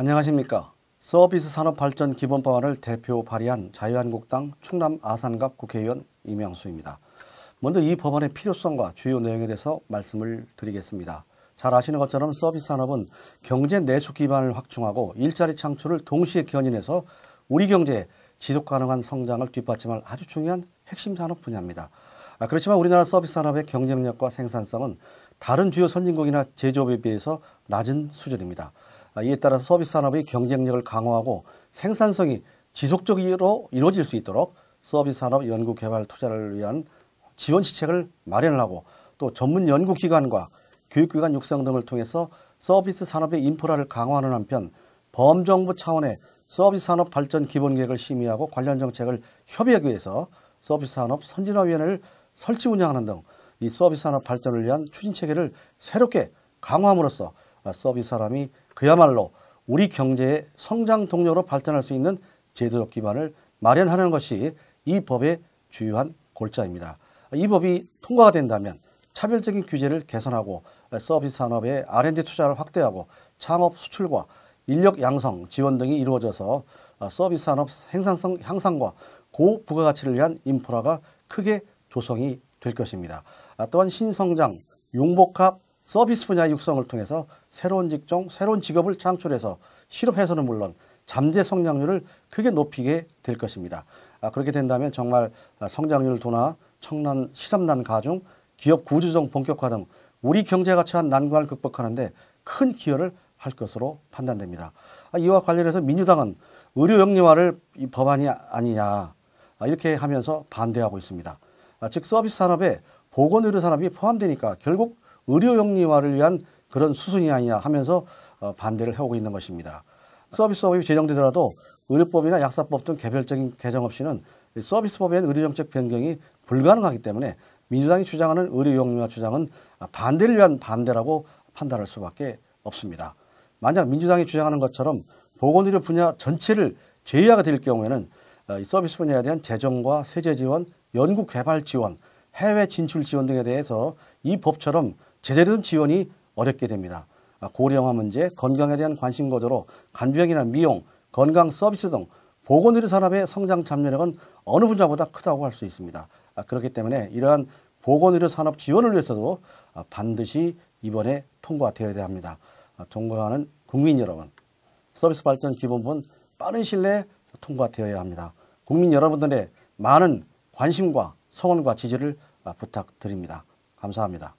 안녕하십니까. 서비스 산업 발전 기본 방안을 대표 발의한 자유한국당 충남 아산갑 국회의원 이명수입니다. 먼저 이 법안의 필요성과 주요 내용에 대해서 말씀을 드리겠습니다. 잘 아시는 것처럼 서비스 산업은 경제 내수 기반을 확충하고 일자리 창출을 동시에 견인해서 우리 경제에 지속 가능한 성장을 뒷받침할 아주 중요한 핵심 산업 분야입니다. 아, 그렇지만 우리나라 서비스 산업의 경쟁력과 생산성은 다른 주요 선진국이나 제조업에 비해서 낮은 수준입니다. 아, 이에 따라서 서비스 산업의 경쟁력을 강화하고 생산성이 지속적으로 이루어질 수 있도록 서비스 산업 연구 개발 투자를 위한 지원 시책을 마련하고 또 전문 연구기관과 교육기관 육성 등을 통해서 서비스 산업의 인프라를 강화하는 한편 범정부 차원의 서비스 산업 발전 기본 계획을 심의하고 관련 정책을 협의하기 위해서 서비스 산업 선진화위원회를 설치 운영하는 등 이 서비스 산업 발전을 위한 추진 체계를 새롭게 강화함으로써 아, 서비스 산업이 그야말로 우리 경제의 성장 동력으로 발전할 수 있는 제도적 기반을 마련하는 것이 이 법의 주요한 골자입니다. 이 법이 통과가 된다면 차별적인 규제를 개선하고 서비스 산업의 R&D 투자를 확대하고 창업 수출과 인력 양성 지원 등이 이루어져서 서비스 산업 생산성 향상과 고부가가치를 위한 인프라가 크게 조성이 될 것입니다. 또한 신성장, 융복합 서비스 분야 육성을 통해서 새로운 직종, 새로운 직업을 창출해서 실업 해서는 물론 잠재 성장률을 크게 높이게 될 것입니다. 아, 그렇게 된다면 정말 아, 성장률 도나 청난 실업난 가중, 기업 구조정 본격화 등 우리 경제가 처한 난관을 극복하는데 큰 기여를 할 것으로 판단됩니다. 아, 이와 관련해서 민주당은 의료 영리화를 법안이 아니냐 이렇게 하면서 반대하고 있습니다. 즉 서비스 산업에 보건의료 산업이 포함되니까 결국 의료 영리화를 위한 그런 수순이 아니냐 하면서 어, 반대를 해오고 있는 것입니다. 서비스업이 제정되더라도 의료법이나 약사법 등 개별적인 개정 없이는 서비스법에 의료정책 변경이 불가능하기 때문에 민주당이 주장하는 의료영리화 주장은 반대를 위한 반대라고 판단할 수밖에 없습니다. 만약 민주당이 주장하는 것처럼 보건의료 분야 전체를 제외하게 될 경우에는 어, 서비스 분야에 대한 재정과 세제 지원, 연구 개발 지원, 해외 진출 지원 등에 대해서 이 법처럼 제대로 된 지원이 어렵게 됩니다. 아, 고령화 문제, 건강에 대한 관심 거저로 간병이나 미용, 건강 서비스 등 보건의료 산업의 성장 잠재력은 어느 분야보다 크다고 할 수 있습니다. 아, 그렇기 때문에 이러한 보건의료 산업 지원을 위해서도 아, 반드시 이번에 통과되어야 합니다. 통과하는 국민 여러분, 서비스 발전 기본분 빠른 신뢰에 통과되어야 합니다. 국민 여러분들의 많은 관심과 성원과 지지를 부탁드립니다. 감사합니다.